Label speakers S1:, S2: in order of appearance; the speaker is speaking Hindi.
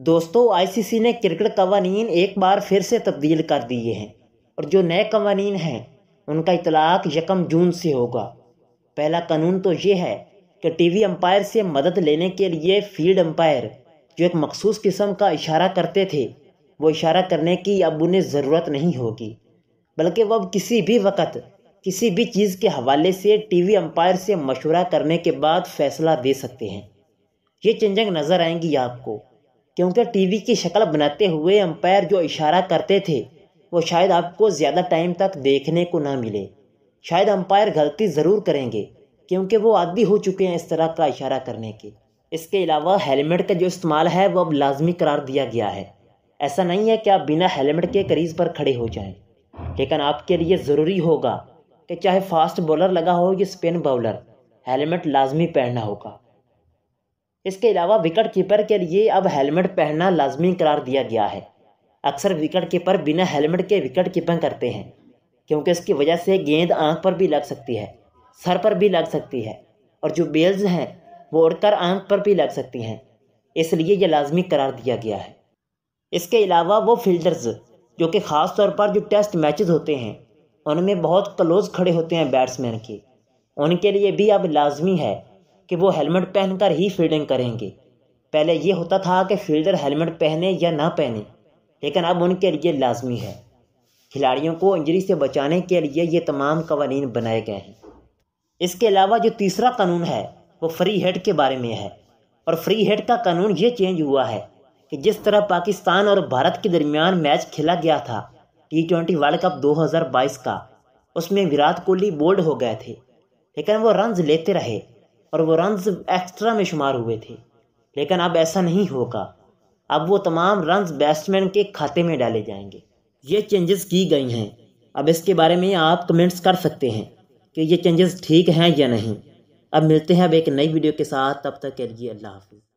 S1: दोस्तों आईसीसी ने क्रिकेट कवानीन एक बार फिर से तब्दील कर दिए हैं और जो नए कवानीन हैं उनका इतलाक़ यकम जून से होगा पहला कानून तो ये है कि टीवी अंपायर से मदद लेने के लिए फील्ड अंपायर जो एक मखसूस किस्म का इशारा करते थे वो इशारा करने की अब उन्हें ज़रूरत नहीं होगी बल्कि वह किसी भी वक़्त किसी भी चीज़ के हवाले से टीवी अंपायर से मशवरा करने के बाद फ़ैसला दे सकते हैं ये चेंजिंग नज़र आएंगी आपको क्योंकि टीवी की शक्ल बनाते हुए अंपायर जो इशारा करते थे वो शायद आपको ज़्यादा टाइम तक देखने को ना मिले शायद अंपायर गलती ज़रूर करेंगे क्योंकि वो आदि हो चुके हैं इस तरह का इशारा करने के इसके अलावा हेलमेट का जो इस्तेमाल है वो अब लाजमी करार दिया गया है ऐसा नहीं है कि आप बिना हेलमेट के करीज पर खड़े हो जाएं लेकिन आपके लिए ज़रूरी होगा कि चाहे फास्ट बॉलर लगा हो या स्पिन बॉलर हेलमेट लाजमी पहनना होगा इसके अलावा विकेट कीपर के लिए अब हेलमेट पहनना लाजमी करार दिया गया है अक्सर विकेट कीपर बिना हेलमेट के विकेट कीपिंग करते हैं क्योंकि इसकी वजह से गेंद आंख पर भी लग सकती है सर पर भी लग सकती है और जो बेल्स हैं वो उड़कर आंख पर भी लग सकती हैं इसलिए यह लाजमी करार दिया गया है इसके अलावा वो फील्डर्स जो कि ख़ास तौर पर जो टेस्ट मैचेस होते हैं उनमें बहुत क्लोज खड़े होते हैं बैट्समैन के उनके लिए भी अब लाजमी है कि वो हेलमेट पहनकर ही फील्डिंग करेंगे पहले ये होता था कि फील्डर हेलमेट पहने या ना पहने लेकिन अब उनके लिए लाजमी है खिलाड़ियों को इंजरी से बचाने के लिए ये तमाम कवानी बनाए गए हैं इसके अलावा जो तीसरा कानून है वो फ्री हेड के बारे में है और फ्री हेड का कानून ये चेंज हुआ है कि जिस तरह पाकिस्तान और भारत के दरमियान मैच खेला गया था टी ट्वेंटी वर्ल्ड कप 2022 का उसमें विराट कोहली बोल्ड हो गए थे लेकिन वो रन लेते रहे और वो रन्स एक्स्ट्रा में शुमार हुए थे लेकिन अब ऐसा नहीं होगा अब वो तमाम रन्स बैट्समैन के खाते में डाले जाएंगे ये चेंजेस की गई हैं अब इसके बारे में आप कमेंट्स कर सकते हैं कि ये चेंजेस ठीक हैं या नहीं अब मिलते हैं अब एक नई वीडियो के साथ तब तक के लिए अल्लाह हाफिज़